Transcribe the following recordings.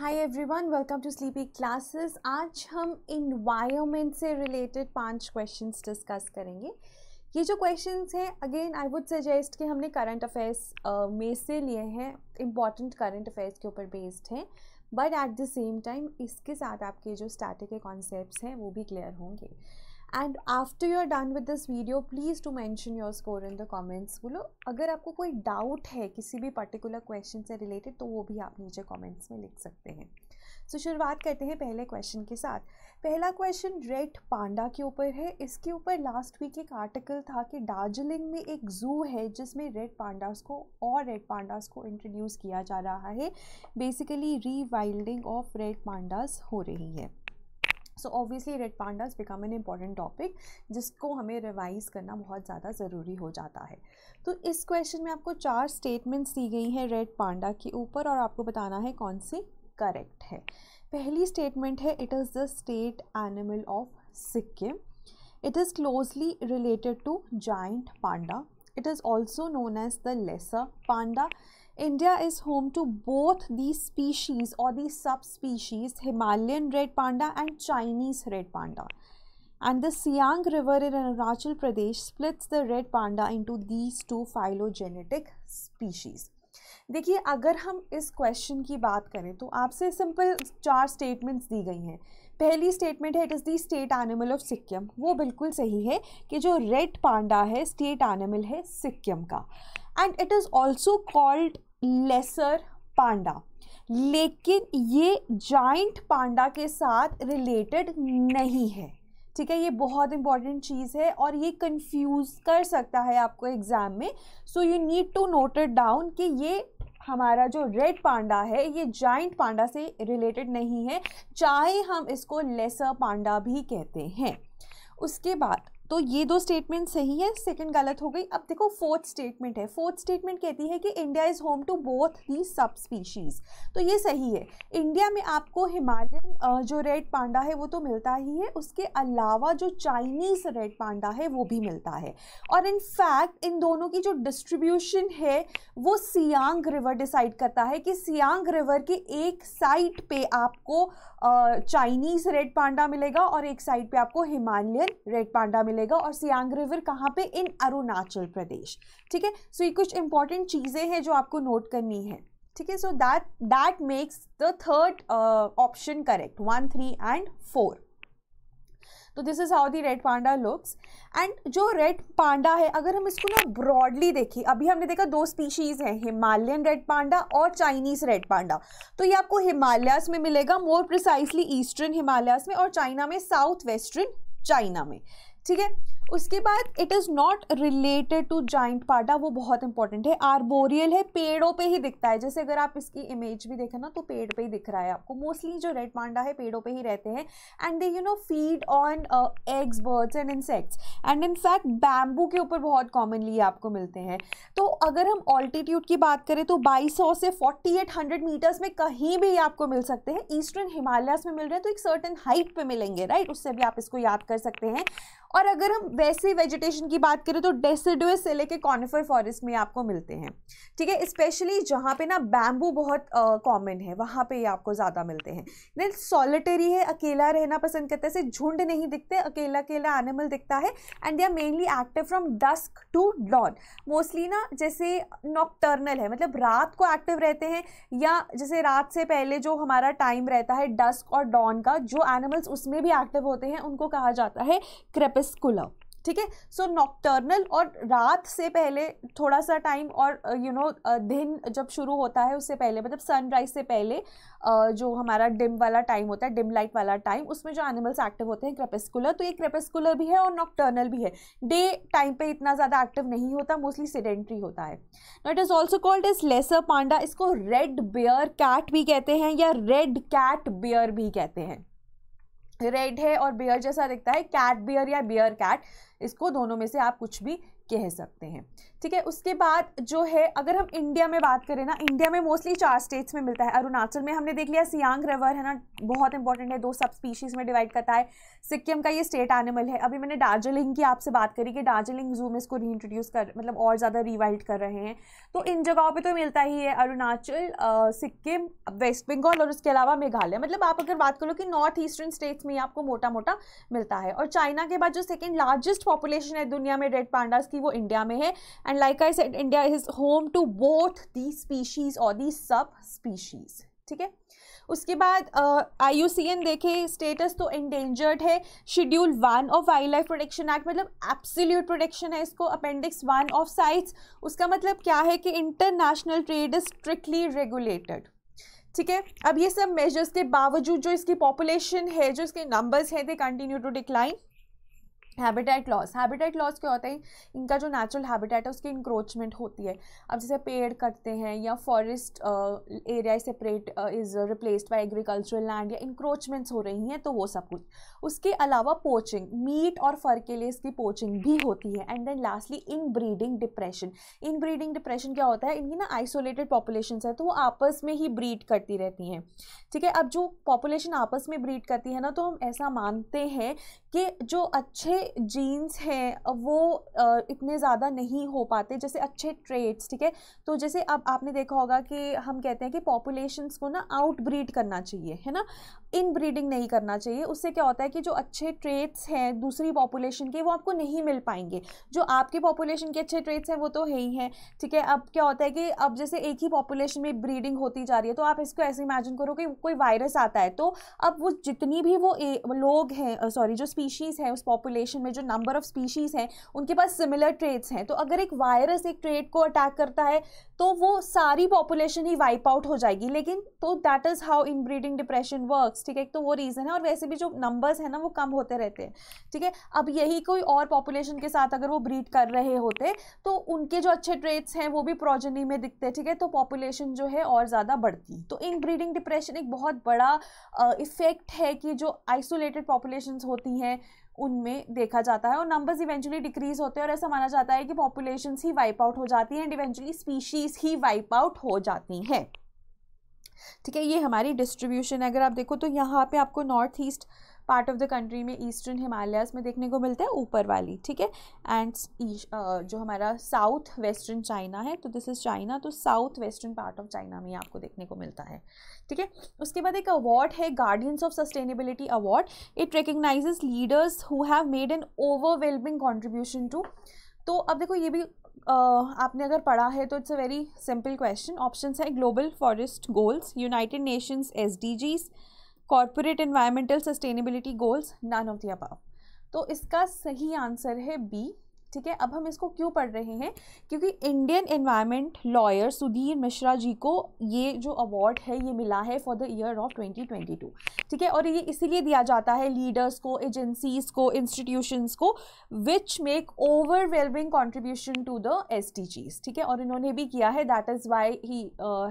Hi everyone welcome to sleepy classes आज हम environment से रिलेटेड पांच क्वेश्चंस डिस्कस करेंगे ये जो क्वेश्चंस हैं अगेन आई वुड सजेस्ट कि हमने करंट अफेयर्स में से लिए हैं इम्पॉर्टेंट करंट अफेयर्स के ऊपर बेस्ड हैं but at the same time इसके साथ आपके जो स्टैटिक के कॉन्सेप्ट हैं वो भी क्लियर होंगे and after you are done with this video please to mention your score in the comments बोलो अगर आपको कोई डाउट है किसी भी पर्टिकुलर क्वेश्चन से रिलेटेड तो वो भी आप नीचे कॉमेंट्स में लिख सकते हैं सो so, शुरुआत करते हैं पहले क्वेश्चन के साथ पहला क्वेश्चन रेड पांडा के ऊपर है इसके ऊपर लास्ट वीक एक आर्टिकल था कि दार्जिलिंग में एक ज़ू है जिसमें रेड पांडास को और रेड पांडास को इंट्रोड्यूस किया जा रहा है basically rewilding of red pandas हो रही है so obviously red pandas become an important topic जिसको हमें रिवाइज करना बहुत ज़्यादा ज़रूरी हो जाता है तो इस क्वेश्चन में आपको चार स्टेटमेंट्स दी गई हैं रेड पांडा के ऊपर और आपको बताना है कौन सी करेक्ट है पहली स्टेटमेंट है it is the state animal of Sikkim it is closely related to giant panda it is also known as the lesser panda India is home to both these species or these subspecies, Himalayan red panda and Chinese red panda. And the Siang River in Arunachal Pradesh splits the red panda into these two phylogenetic species. देखिए अगर हम इस question की बात करें तो आपसे simple चार स्टेटमेंट्स दी गई हैं पहली स्टेटमेंट है it is the state animal of Sikkim वो बिल्कुल सही है कि जो रेड पांडा है स्टेट एनिमल है सिक्किम का and it is also called lesser panda लेकिन ये जाइंट पांडा के साथ रिलेटेड नहीं है ठीक है ये बहुत इंपॉर्टेंट चीज़ है और ये कंफ्यूज कर सकता है आपको एग्ज़ाम में so you need to note it down कि ये हमारा जो रेड पांडा है ये जाइंट पांडा से रिलेटेड नहीं है चाहे हम इसको लेसर पांडा भी कहते हैं उसके बाद तो ये दो स्टेटमेंट सही है सेकंड गलत हो गई अब देखो फोर्थ स्टेटमेंट है फोर्थ स्टेटमेंट कहती है कि India is home to both ही सब स्पीशीज़ तो ये सही है इंडिया में आपको हिमालयन जो रेड पांडा है वो तो मिलता ही है उसके अलावा जो चाइनीज़ रेड पांडा है वो भी मिलता है और इन फैक्ट इन दोनों की जो डिस्ट्रीब्यूशन है वो सियांग रिवर डिसाइड करता है कि सियांग रिवर के एक साइड पर आपको चाइनीज़ रेड पांडा मिलेगा और एक साइड पे आपको हिमालयन रेड पांडा मिलेगा और सियांग रिवर कहाँ पे इन अरुणाचल प्रदेश ठीक है सो ये कुछ इंपॉर्टेंट चीज़ें हैं जो आपको नोट करनी है ठीक है so that that makes the third option correct one three and four तो this is how the red panda looks and जो रेड पांडा है अगर हम इसको ना ब्रॉडली देखें अभी हमने देखा दो स्पीशीज़ हैं हिमालयन रेड पांडा और चाइनीज़ रेड पांडा तो ये आपको हिमालयास में मिलेगा मोर प्रिसाइसली ईस्टर्न हिमालयास में और चाइना में साउथ वेस्टर्न चाइना में ठीक है उसके बाद it is not related to giant panda वो बहुत इंपॉर्टेंट है आर्बोरियल है पेड़ों पे ही दिखता है जैसे अगर आप इसकी इमेज भी देखें ना तो पेड़ पे ही दिख रहा है आपको मोस्टली जो रेड पांडा है पेड़ों पे ही रहते हैं and they you know feed on eggs birds and insects and in fact bamboo के ऊपर बहुत कॉमनली आपको मिलते हैं तो अगर हम ऑल्टीट्यूड की बात करें तो बाईस से फोर्टी मीटर्स में कहीं भी आपको मिल सकते हैं ईस्टर्न हिमालयस में मिल रहे हैं तो एक सर्टन हाइट पर मिलेंगे राइट उससे भी आप इसको याद कर सकते हैं और अगर हम वैसे वेजिटेशन की बात करें तो डेसिडुअस से लेके कॉनिफर फॉरेस्ट में आपको मिलते हैं ठीक है स्पेशली जहाँ पे ना बैम्बू बहुत कॉमन uh, है वहाँ पे ये आपको ज़्यादा मिलते हैं देन सॉलिटरी है अकेला रहना पसंद करते हैं झुंड नहीं दिखते अकेला अकेला एनिमल दिखता है and they are mainly active from dusk to dawn mostly ना जैसे नॉकटर्नल है मतलब रात को एक्टिव रहते हैं या जैसे रात से पहले जो हमारा टाइम रहता है डस्क और डॉन का जो एनिमल्स उसमें भी एक्टिव होते हैं उनको कहा जाता है क्रेपिस्कुलर ठीक है सो नॉक्टर्नल और रात से पहले थोड़ा सा टाइम और यू uh, नो uh, दिन जब शुरू होता है उससे पहले मतलब सनराइज से पहले uh, जो हमारा डिम वाला टाइम होता है डिम लाइट वाला टाइम उसमें जो एनिमल्स एक्टिव होते हैं क्रेपेस्कुलर तो ये क्रेपेस्कुलर भी है और नॉक्टर्नल भी है डे टाइम पे इतना ज़्यादा एक्टिव नहीं होता मोस्टली सीडेंट्री होता है not is also called is lesser panda इसको रेड बियर कैट भी कहते हैं या रेड कैट बियर भी कहते हैं रेड है और बियर जैसा दिखता है कैट बियर या बियर कैट इसको दोनों में से आप कुछ भी कह सकते हैं ठीक है उसके बाद जो है अगर हम इंडिया में बात करें ना इंडिया में मोस्टली चार स्टेट्स में मिलता है अरुणाचल में हमने देख लिया सियांग रिवर है ना बहुत इंपॉर्टेंट है दो सब स्पीशीज़ में डिवाइड करता है सिक्किम का ये स्टेट एनिमल है अभी मैंने दार्जिलिंग की आपसे बात करी कि दार्जिलिंग जू में इसको रीइंट्रोड्यूस कर मतलब और ज़्यादा रिवाइल्ड कर रहे हैं तो इन जगहों पर तो मिलता ही है अरुणाचल सिक्किम वेस्ट बंगाल और उसके अलावा मेघालय मतलब आप अगर बात करो कि नॉर्थ ईस्टर्न स्टेट्स में आपको मोटा मोटा मिलता है और चाइना के बाद जो सेकेंड लार्जेस्ट पॉपुलेशन है दुनिया में रेड पांडास की वो इंडिया में है and like I said India is home to both the species or the species ठीक है उसके बाद आई यू सी एन देखे स्टेटस तो इंडेंजर्ड है schedule one of wildlife protection act मतलब एप्सिल्यूट प्रोटेक्शन है इसको अपेंडिक्स वन ऑफ साइट्स उसका मतलब क्या है कि international trade is strictly regulated ठीक है अब ये सब मेजर्स के बावजूद जो इसकी पॉपुलेशन है जो इसके नंबर्स हैं they continue to decline habitat loss habitat loss क्या होता है इनका जो नेचुरल हैबिटेट है उसकी इंक्रोचमेंट होती है अब जैसे पेड़ कटते हैं या forest area separate is replaced by agricultural land या इंक्रोचमेंट्स हो रही हैं तो वो सब कुछ उसके अलावा पोचिंग मीट और फर के लिए इसकी पोचिंग भी होती है and then lastly inbreeding depression inbreeding depression क्या होता है इनकी ना आइसोलेटेड पॉपुलेशन है तो वो आपस में ही ब्रीड करती रहती हैं ठीक है अब जो पॉपुलेशन आपस में ब्रीड करती है ना तो हम ऐसा मानते हैं कि जो अच्छे जीन्स हैं वो इतने ज़्यादा नहीं हो पाते जैसे अच्छे ट्रेड्स ठीक है तो जैसे अब आपने देखा होगा कि हम कहते हैं कि पॉपुलेशंस को ना आउटब्रीड करना चाहिए है ना इन ब्रीडिंग नहीं करना चाहिए उससे क्या होता है कि जो अच्छे ट्रेट्स हैं दूसरी पॉपुलेशन के वो आपको नहीं मिल पाएंगे जो आपके पॉपुलेशन के अच्छे ट्रेट्स हैं वो तो है ही हैं ठीक है अब क्या होता है कि अब जैसे एक ही पॉपुलेशन में ब्रीडिंग होती जा रही है तो आप इसको ऐसे इमेजिन करो कि कोई वायरस आता है तो अब वो जितनी भी वो ए, लोग हैं सॉरी जो स्पीशीज़ हैं उस पॉपुलेशन में जो नंबर ऑफ़ स्पीशीज़ हैं उनके पास सिमिलर ट्रेट्स हैं तो अगर एक वायरस एक ट्रेट को अटैक करता है तो वो सारी पॉपुलेशन ही वाइप आउट हो जाएगी लेकिन तो that is how inbreeding depression work numbers ठीक है एक तो वो रीज़न है और वैसे भी जो नंबर्स हैं ना वो कम होते रहते हैं ठीक है अब यही कोई और पॉपुलेशन के साथ अगर वो ब्रीड कर रहे होते तो उनके जो अच्छे ट्रेट्स हैं वो भी प्रोजनी में दिखते ठीक है तो पॉपुलेशन जो है और ज़्यादा बढ़ती तो इन ब्रीडिंग डिप्रेशन एक बहुत बड़ा इफ़ेक्ट है कि जो आइसोलेटेड पॉपुलेशन होती हैं उनमें देखा जाता है और नंबर्स इवेंचुअली डिक्रीज होते हैं और ऐसा माना जाता है कि पॉपुलेशन ही वाइप आउट हो जाती हैं एंड इवेंचुअली स्पीशीज़ ही वाइप आउट हो जाती हैं ठीक है ये हमारी डिस्ट्रीब्यूशन अगर आप देखो तो यहाँ पे आपको north east part of the country में ईस्टर्न हिमालयाज में देखने को मिलता है ऊपर वाली ठीक है एंड जो हमारा साउथ वेस्टर्न चाइना है तो दिस इज़ चाइना तो south western part of China में आपको देखने को मिलता है ठीक है उसके बाद एक अवार्ड है guardians of sustainability award it recognize leaders who have made an overwhelming contribution to तो अब देखो ये भी आ, आपने अगर पढ़ा है तो it's a very simple question option है global forest goals United Nations S corporate environmental sustainability goals none of the above तो इसका सही आंसर है बी ठीक है अब हम इसको क्यों पढ़ रहे हैं क्योंकि Indian environment lawyer Sudhir Mishra ji को ये जो अवार्ड है ये मिला है फॉर द ईयर ऑफ 2022 ठीक है और ये इसीलिए दिया जाता है लीडर्स को एजेंसीज को इंस्टीट्यूशंस को which make overwhelming contribution to the S ठीक है और इन्होंने भी किया है that is why he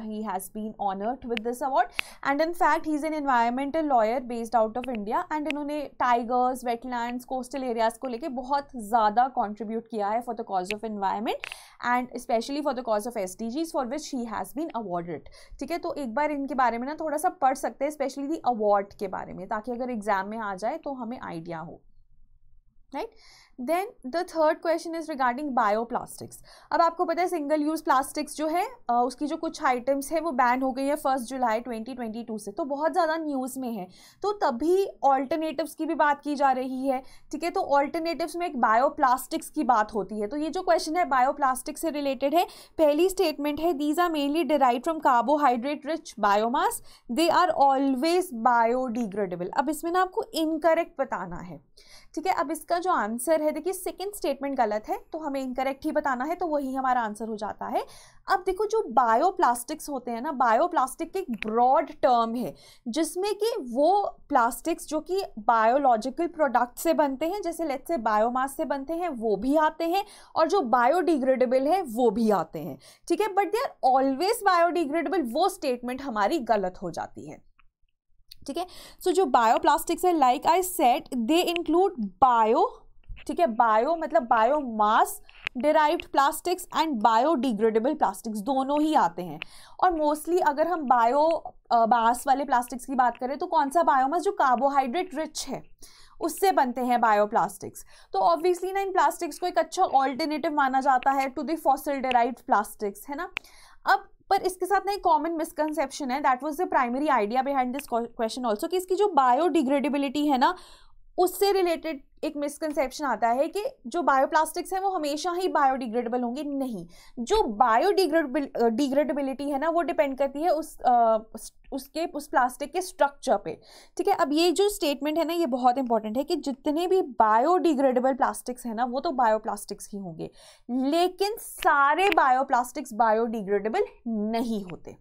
he has been honoured with this award and in fact he is an environmental lawyer based out of India and इन्होंने tigers wetland coastal areas को लेकर बहुत ज़्यादा कॉन्ट्रीब्यूट कंट्रीब्यूट किया है for the cause of environment and specially for the cause of S D Gs for which he has been awarded ठीक है तो एक बार इनके बारे में ना थोड़ा सा पढ़ सकते हैं स्पेशली दी अवार्ड के बारे में ताकि अगर एग्जाम में आ जाए तो हमें आइडिया हो right then the third question is regarding bioplastics अब आपको पता है सिंगल यूज़ प्लास्टिक्स जो है उसकी जो कुछ आइटम्स है वो बैन हो गई है फर्स्ट जुलाई 2022 से तो बहुत ज़्यादा न्यूज़ में है तो तभी ऑल्टरनेटिव्स की भी बात की जा रही है ठीक है तो ऑल्टरनेटिव्स में एक बायोप्लास्टिक्स की बात होती है तो ये जो क्वेश्चन है बायोप्लास्टिक से रिलेटेड है पहली स्टेटमेंट है these are mainly derive from carbohydrate rich biomass they are always biodegradable अब इसमें ना आपको इनकरेक्ट बताना है ठीक है अब इसका जो आंसर है देखिए सेकेंड स्टेटमेंट गलत है तो हमें इनकरेक्ट ही बताना है तो वही हमारा आंसर हो जाता है अब देखो जो बायोप्लास्टिक्स होते हैं ना बायोप्लास्टिक एक ब्रॉड टर्म है जिसमें कि वो प्लास्टिक्स जो कि बायोलॉजिकल प्रोडक्ट से बनते हैं जैसे लेट से बायोमास से बनते हैं वो भी आते हैं और जो बायोडिग्रेडेबल है वो भी आते हैं ठीक है but they are always biodegradable वो स्टेटमेंट हमारी गलत हो जाती है ठीक है सो जो बायोप्लास्टिक्स है like I said they include bio ठीक है बायो मतलब biomass derived plastics and biodegradable plastics दोनों ही आते हैं और मोस्टली अगर हम बायो बास वाले प्लास्टिक्स की बात करें तो कौन सा बायोमास जो कार्बोहाइड्रेट रिच है उससे बनते हैं बायोप्लास्टिक्स तो ऑब्वियसली ना इन प्लास्टिक्स को एक अच्छा ऑल्टरनेटिव माना जाता है to the fossil derived plastics है ना अब पर इसके साथ ना एक कॉमन मिसकनसेप्शन है that was the primary idea behind this question also कि इसकी जो बायोडिग्रेडेबिलिटी है ना उससे रिलेटेड एक मिसकनसेप्शन आता है कि जो बायोप्लास्टिक्स हैं वो हमेशा ही बायोडिग्रेडेबल होंगे नहीं जो बायोडिग्रेडेबल डिग्रेडेबिलिटी है ना वो डिपेंड करती है उस आ, उसके उस प्लास्टिक के स्ट्रक्चर पे ठीक है अब ये जो स्टेटमेंट है ना ये बहुत इंपॉर्टेंट है कि जितने भी बायोडिग्रेडेबल प्लास्टिक्स हैं ना वो तो बायोप्लास्टिक्स ही होंगे लेकिन सारे बायोप्लास्टिक्स बायोडिग्रेडेबल नहीं होते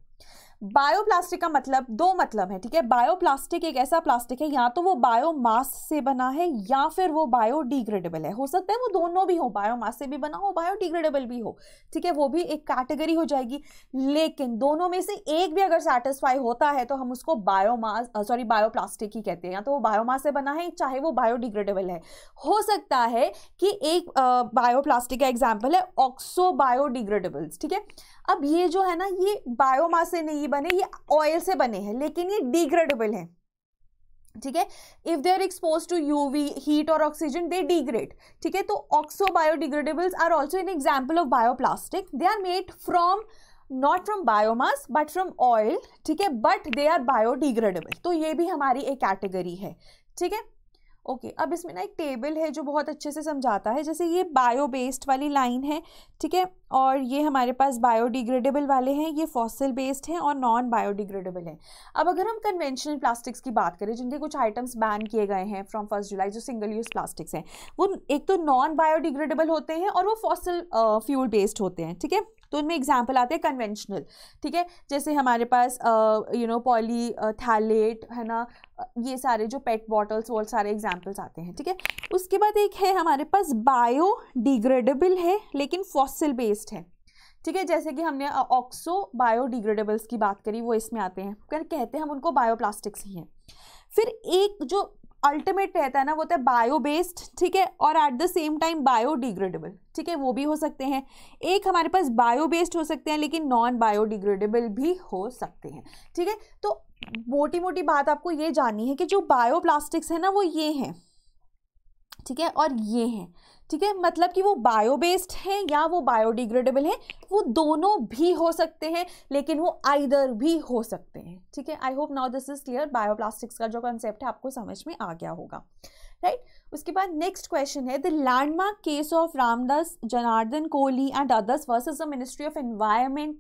बायोप्लास्टिक का मतलब दो मतलब है ठीक है बायोप्लास्टिक एक ऐसा प्लास्टिक है या तो वो बायोमास से बना है या फिर वो बायोडिग्रेडेबल है हो सकता है वो दोनों भी हो बायोमास से भी बना हो बायोडिग्रेडेबल भी हो ठीक है वो भी एक कैटेगरी हो जाएगी लेकिन दोनों में से एक भी अगर सेटिस्फाई होता है तो हम उसको बायोमास सॉरी बायोप्लास्टिक ही कहते हैं या तो वो बायोमास से बना है चाहे वो बायोडिग्रेडेबल है हो सकता है कि एक बायोप्लास्टिक का एग्जाम्पल है ऑक्सो बायोडिग्रेडेबल्स ठीक है अब ये जो है ना ये बायोमास से नहीं बने ये ऑयल से बने हैं लेकिन ये डिग्रेडेबल हैं ठीक है if they are expose to UV heat और ऑक्सीजन दे डिग्रेड ठीक है तो oxo biodegradables are also an example of bioplastic they are made from not from biomass but from oil ठीक है बट दे आर बायोडिग्रेडेबल तो ये भी हमारी एक कैटेगरी है ठीक है ओके okay, अब इसमें ना एक टेबल है जो बहुत अच्छे से समझाता है जैसे ये बायो बेस्ड वाली लाइन है ठीक है और ये हमारे पास बायोडिग्रेडेबल वाले हैं ये फॉसिल बेस्ड हैं और नॉन बायोडिग्रेडेबल हैं अब अगर हम कन्वेंशनल प्लास्टिक्स की बात करें जिनके कुछ आइटम्स बैन किए गए हैं फ्रॉम फर्स्ट जुलाई जो सिंगल यूज़ प्लास्टिक्स हैं वो एक तो नॉन बायोडिग्रेडेबल होते हैं और वो फॉसिल फ्यूल बेस्ड होते हैं ठीक है तो उनमें एग्जाम्पल आते हैं कन्वेंशनल ठीक है जैसे हमारे पास यू नो पॉली थैलेट है ना ये सारे जो पेट बॉटल्स वो सारे एग्जाम्पल्स आते हैं ठीक है उसके बाद एक है हमारे पास बायो डिग्रेडेबल है लेकिन फॉसिल बेस्ड है ठीक है जैसे कि हमने ऑक्सो बायोडिग्रेडेबल्स की बात करी वो इसमें आते हैं कहते हैं हम उनको बायोप्लास्टिक्स ही हैं फिर एक जो अल्टीमेट रहता है ना वो होता है बायो बेस्ड ठीक है और at the same time biodegradable ठीक है वो भी हो सकते हैं एक हमारे पास बायो बेस्ड हो सकते हैं लेकिन नॉन बायोडिग्रेडेबल भी हो सकते हैं ठीक है तो मोटी मोटी बात आपको ये जाननी है कि जो बायो प्लास्टिक्स है ना वो ये हैं ठीक है और ये हैं ठीक है मतलब कि वो बायो बेस्ड हैं या वो बायोडिग्रेडेबल हैं वो दोनों भी हो सकते हैं लेकिन वो आइदर भी हो सकते हैं ठीक है I hope now this is clear bioplastics का जो कॉन्सेप्ट है आपको समझ में आ गया होगा राइट right? उसके बाद नेक्स्ट क्वेश्चन है the landmark case of Ramdas Janardan Kohli and others versus the ministry of environment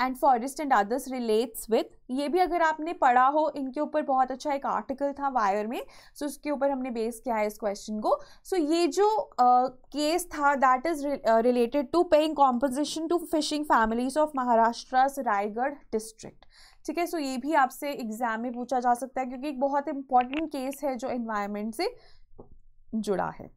and forest and others relates with ये भी अगर आपने पढ़ा हो इनके ऊपर बहुत अच्छा एक आर्टिकल था वायर में सो so ऊपर हमने बेस किया है इस क्वेश्चन को सो so ये जो केस uh, था that is related to paying composition to fishing families of Maharashtra Raigad district ठीक है सो ये भी आपसे एग्जाम में पूछा जा सकता है क्योंकि एक बहुत इंपॉर्टेंट केस है जो इन्वायरमेंट से जुड़ा है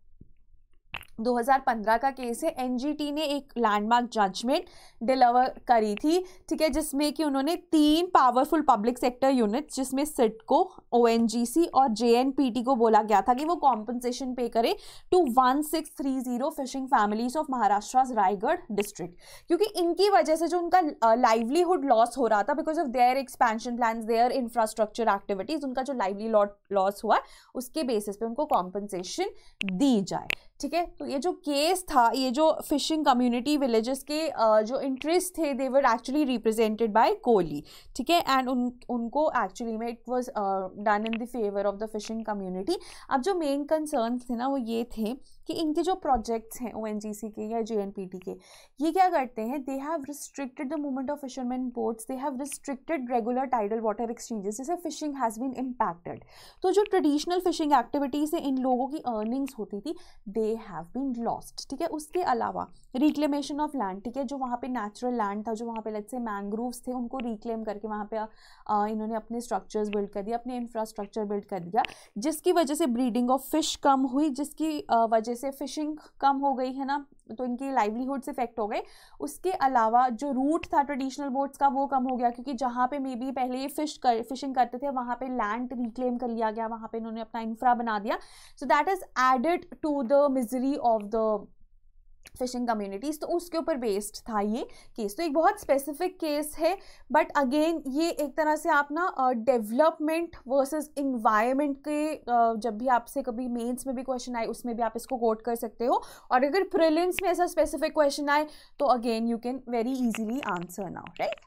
2015 का केस है एनजीटी ने एक लैंडमार्क जजमेंट डिलीवर करी थी ठीक है जिसमें कि उन्होंने तीन पावरफुल पब्लिक सेक्टर यूनिट्स जिसमें सिटको ओएनजीसी और जेएनपीटी को बोला गया था कि वो कॉम्पनसेशन पे करें to 1630 fishing families of Maharashtra Raigad district क्योंकि इनकी वजह से जो उनका लाइवलीहुड लॉस हो रहा था because of their expansion plan their infrastructure activities उनका जो लाइवली लॉस हुआ उसके बेसिस पे उनको कॉम्पनसेशन दी जाए ठीक है तो ये जो केस था ये जो फिशिंग कम्युनिटी विलेजेस के जो इंटरेस्ट थे they were actually represented by Kohli ठीक है एंड उन उनको एक्चुअली में it was done in the favour of the fishing community अब जो मेन कंसर्न थे ना वो ये थे कि इनके जो प्रोजेक्ट्स हैं ओ के या जे के ये क्या करते हैं they have restricted the movement of fisherman boats they have restricted regular tidal water exchanges जैसे फिशिंग हैज़ बीन इम्पैक्टेड तो जो ट्रेडिशनल फिशिंग एक्टिविटीज़ है इन लोगों की अर्निंग्स होती थी दे हैव बीन लॉस्ड ठीक है उसके अलावा रिक्लेमेशन ऑफ लैंड ठीक है जो वहाँ पे नेचुरल लैंड था जो वहाँ पे लग से मैंग्रोव्स थे उनको रिक्लेम करके वहाँ पे इन्होंने अपने स्ट्रक्चर्स बिल्ड कर दिया अपने इंफ्रास्ट्रक्चर बिल्ड कर दिया जिसकी वजह से ब्रीडिंग ऑफ फिश कम हुई जिसकी वजह जैसे फिशिंग कम हो गई है ना तो इनकी लाइवलीहुड से इफेक्ट हो गए उसके अलावा जो रूट था ट्रेडिशनल बोट्स का वो कम हो गया क्योंकि जहाँ पे मे बी पहले ये फिश कर फिशिंग करते थे वहाँ पे लैंड रिक्लेम कर लिया गया वहाँ पे इन्होंने अपना इंफ्रा बना दिया so that is added to the misery of the fishing communities तो उसके ऊपर बेस्ड था ये केस तो एक बहुत स्पेसिफिक केस है बट अगेन ये एक तरह से आप ना डेवलपमेंट वर्सेस इन्वायरमेंट के जब भी आपसे कभी मेंस में भी क्वेश्चन आए उसमें भी आप इसको कोट कर सकते हो और अगर प्रिलिम्स में ऐसा स्पेसिफिक क्वेश्चन आए तो again you can very easily answer now right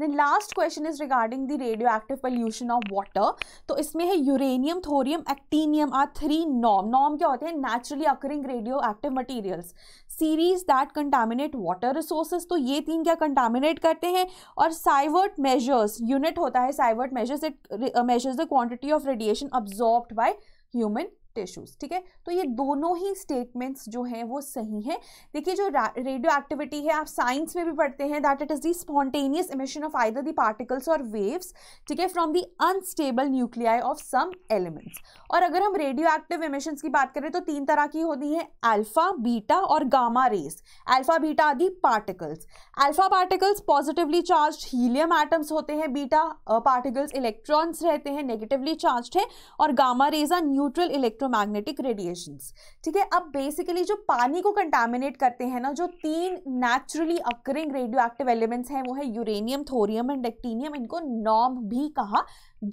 then last question is regarding the radio active pollution of water तो इसमें है uranium thorium actinium are three नॉम नॉम क्या होते हैं naturally occurring radio active materials series that contaminate water resources तो ये तीन क्या कंटामिनेट करते हैं और साइवर्ट मेजर्स यूनिट होता है sievert measures it measures the quantity of radiation absorbed by human tissues ठीक है तो ये दोनों ही स्टेटमेंट्स जो हैं वो सही हैं देखिए जो रेडियो एक्टिविटी है आप साइंस में भी पढ़ते हैं that it is the spontaneous emission of either the particles और वेव्स ठीक है from the unstable nuclei of some elements और अगर हम रेडियो एक्टिव इमिशन की बात करें तो तीन तरह की होती हैं अल्फा बीटा और गामा रेस अल्फा बीटा आदि particles alpha particles positively charge helium atoms होते हैं बीटा पार्टिकल्स इलेक्ट्रॉन्स रहते हैं नेगेटिवली चार्ज है और gamma rays are neutral electron electromagnetic radiation ठीक है अब बेसिकली जो पानी को कंटामिनेट करते हैं ना जो तीन naturally occurring radioactive elements हैं वो है यूरेनियम थोरियम एंड एक्टीनियम इनको नॉम भी कहा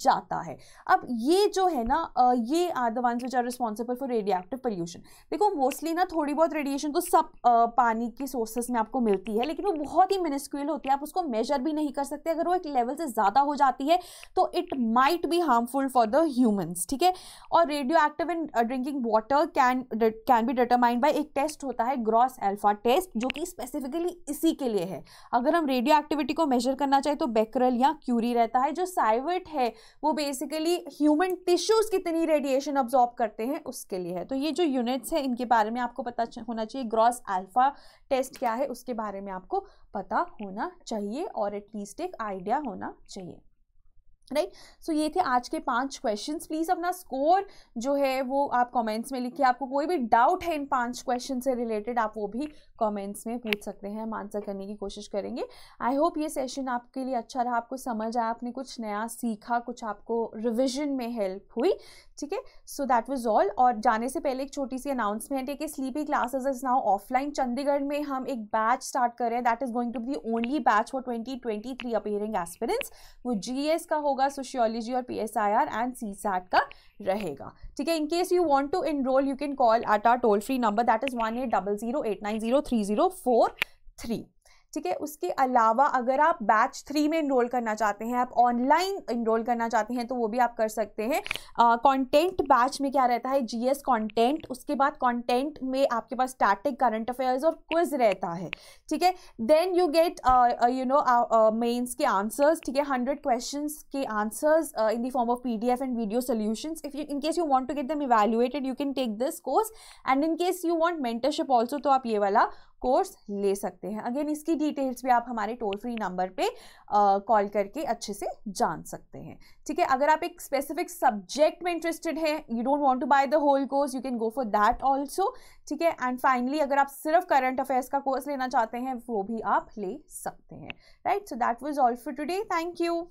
जाता है अब ये जो है ना ये are the ones which are responsible for radioactive pollution देखो मोस्टली ना थोड़ी बहुत रेडिएशन तो सब पानी के सोर्सेज में आपको मिलती है लेकिन वो बहुत ही मिनिस्क्यूल होती है आप उसको मेजर भी नहीं कर सकते अगर वो एक लेवल से ज़्यादा हो जाती है तो it might be harmful for the humans ठीक है और radioactive in drinking water can can be determined by एक टेस्ट होता है ग्रॉस एल्फा टेस्ट जो कि स्पेसिफिकली इसी के लिए है अगर हम रेडियो एक्टिविटी को मेजर करना चाहें तो बेकरल या क्यूरी रहता है जो साइवर्ट है वो बेसिकली ह्यूमन टिश्यूज़ कितनी रेडिएशन ऑब्जॉर्ब करते हैं उसके लिए है तो ये जो यूनिट्स हैं इनके बारे में आपको पता होना चाहिए ग्रॉस अल्फ़ा टेस्ट क्या है उसके बारे में आपको पता होना चाहिए और एटलीस्ट एक आइडिया होना चाहिए राइट right? सो so, ये थे आज के पांच क्वेश्चंस प्लीज़ अपना स्कोर जो है वो आप कमेंट्स में लिखिए आपको कोई भी डाउट है इन पांच क्वेश्चन से रिलेटेड आप वो भी कमेंट्स में पूछ सकते हैं हम आंसर करने की कोशिश करेंगे आई होप ये सेशन आपके लिए अच्छा रहा आपको समझ आया आपने कुछ नया सीखा कुछ आपको रिविजन में हेल्प हुई ठीक है सो दैट वॉज ऑल और जाने से पहले एक छोटी सी अनाउंसमेंट है कि sleepy classes is now offline Chandigarh में हम एक बैच स्टार्ट कर रहे हैं that is going to be only batch for twenty twenty three appearing aspirants वो जी का होगा होगा सोशियोलॉजी और पीएसआईआर एंड सीसैट का रहेगा ठीक है in case you want to enroll you can call at our toll free number that is one eight double zero eight nine zero three zero four three ठीक है उसके अलावा अगर आप बैच थ्री में इनरोल करना चाहते हैं आप ऑनलाइन इनरोल करना चाहते हैं तो वो भी आप कर सकते हैं कंटेंट बैच में क्या रहता है जीएस कंटेंट उसके बाद कंटेंट में आपके पास स्टैटिक करंट अफेयर्स और क्विज रहता है ठीक है then you get you know mains के आंसर्स ठीक है हंड्रेड क्वेश्चन के answers in the form of P and video solution if you in case you want to get them evaluated you can take this course and in case you want mentorship also तो आप ये वाला course ले सकते हैं again इसकी details भी आप हमारे टोल फ्री नंबर पे कॉल करके अच्छे से जान सकते हैं ठीक है अगर आप एक स्पेसिफिक सब्जेक्ट में इंटरेस्टेड हैं you don't want to buy the whole course you can go for that also ठीक है एंड फाइनली अगर आप सिर्फ करंट अफेयर्स का कोर्स लेना चाहते हैं वो भी आप ले सकते हैं right so that was all for today thank you